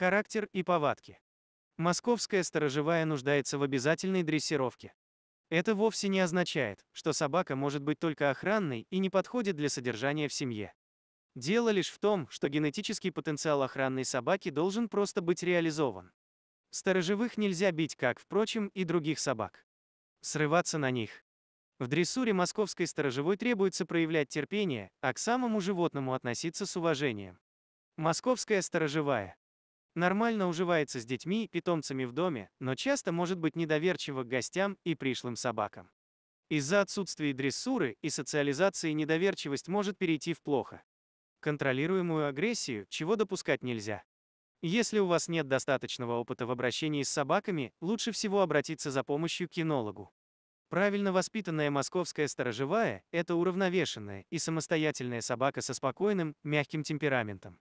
характер и повадки. Московская сторожевая нуждается в обязательной дрессировке. Это вовсе не означает, что собака может быть только охранной и не подходит для содержания в семье. Дело лишь в том, что генетический потенциал охранной собаки должен просто быть реализован. Сторожевых нельзя бить, как, впрочем, и других собак. Срываться на них. В дрессуре московской сторожевой требуется проявлять терпение, а к самому животному относиться с уважением. Московская сторожевая Нормально уживается с детьми и питомцами в доме, но часто может быть недоверчива к гостям и пришлым собакам. Из-за отсутствия дрессуры и социализации недоверчивость может перейти в плохо. Контролируемую агрессию, чего допускать нельзя. Если у вас нет достаточного опыта в обращении с собаками, лучше всего обратиться за помощью к кинологу. Правильно воспитанная московская сторожевая – это уравновешенная и самостоятельная собака со спокойным, мягким темпераментом.